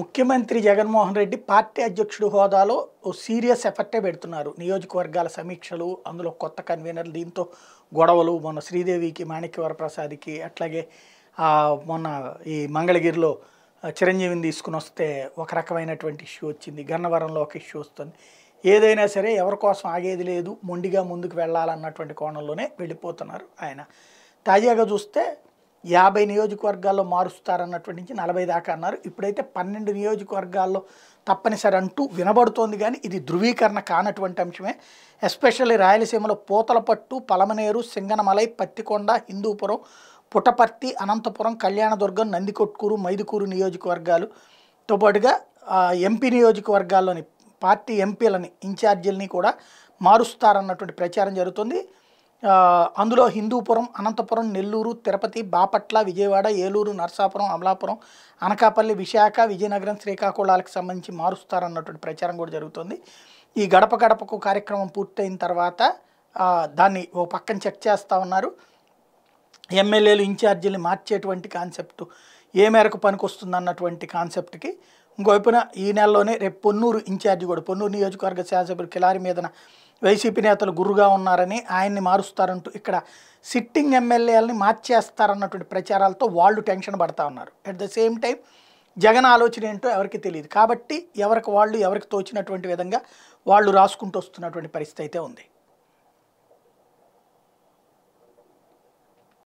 ముఖ్యమంత్రి జగన్మోహన్ రెడ్డి పార్టీ అధ్యక్షుడు హోదాలో ఓ సీరియస్ ఎఫెక్టే పెడుతున్నారు నియోజకవర్గాల సమీక్షలు అందులో కొత్త కన్వీనర్లు దీంతో గొడవలు మొన్న శ్రీదేవికి మాణిక్యవరప్రసాద్కి అట్లాగే మొన్న ఈ మంగళగిరిలో చిరంజీవిని తీసుకుని వస్తే ఒక రకమైనటువంటి ఇష్యూ వచ్చింది గన్నవరంలో ఒక ఇష్యూ వస్తుంది ఏదైనా సరే ఎవరి కోసం ఆగేది లేదు మొండిగా ముందుకు వెళ్ళాలన్నటువంటి కోణంలోనే వెళ్ళిపోతున్నారు ఆయన తాజాగా చూస్తే యాభై నియోజకవర్గాల్లో మారుస్తారన్నటువంటి నుంచి నలభై దాకా అన్నారు ఇప్పుడైతే పన్నెండు నియోజకవర్గాల్లో తప్పనిసరి అంటూ వినబడుతోంది కానీ ఇది ధృవీకరణ కానటువంటి అంశమే ఎస్పెషల్లీ రాయలసీమలో పోతలపట్టు పలమనేరు సింగనమలై పత్తికొండ హిందూపురం పుటపర్తి అనంతపురం కళ్యాణదుర్గం నందికొట్కూరు మైదుకూరు నియోజకవర్గాలుతో పాటుగా ఎంపీ నియోజకవర్గాల్లోని పార్టీ ఎంపీలని ఇన్ఛార్జీలని కూడా మారుస్తారన్నటువంటి ప్రచారం జరుగుతుంది అందులో హిందూపురం అనంతపురం నెల్లూరు తిరుపతి బాపట్ల విజయవాడ ఏలూరు నర్సాపురం అమలాపురం అనకాపల్లి విశాఖ విజయనగరం శ్రీకాకుళాలకు సంబంధించి మారుస్తారన్నటువంటి ప్రచారం కూడా జరుగుతుంది ఈ గడప గడపకు కార్యక్రమం పూర్తయిన తర్వాత దాన్ని ఓ పక్కన చెక్ చేస్తూ ఉన్నారు ఎమ్మెల్యేలు ఇన్ఛార్జీలు మార్చేటువంటి కాన్సెప్ట్ ఏ మేరకు పనికొస్తుంది అన్నటువంటి కాన్సెప్ట్కి ఇంకోవైపున ఈ నెలలోనే రేపు పొన్నూరు ఇన్ఛార్జి కూడా పొన్నూరు నియోజకవర్గ శాసనసభ్యుడు కిలారి మీదన వైసీపీ నేతలు గురుగా ఉన్నారని ఆయన్ని మారుస్తారంటూ ఇక్కడ సిట్టింగ్ ఎమ్మెల్యేలని మార్చేస్తారన్నటువంటి ప్రచారాలతో వాళ్ళు టెన్షన్ పడతా ఉన్నారు at the same time Jagan ఆలోచన ఏంటో ఎవరికి తెలియదు కాబట్టి ఎవరికి వాళ్ళు ఎవరికి తోచినటువంటి విధంగా వాళ్ళు రాసుకుంటూ వస్తున్నటువంటి పరిస్థితి అయితే ఉంది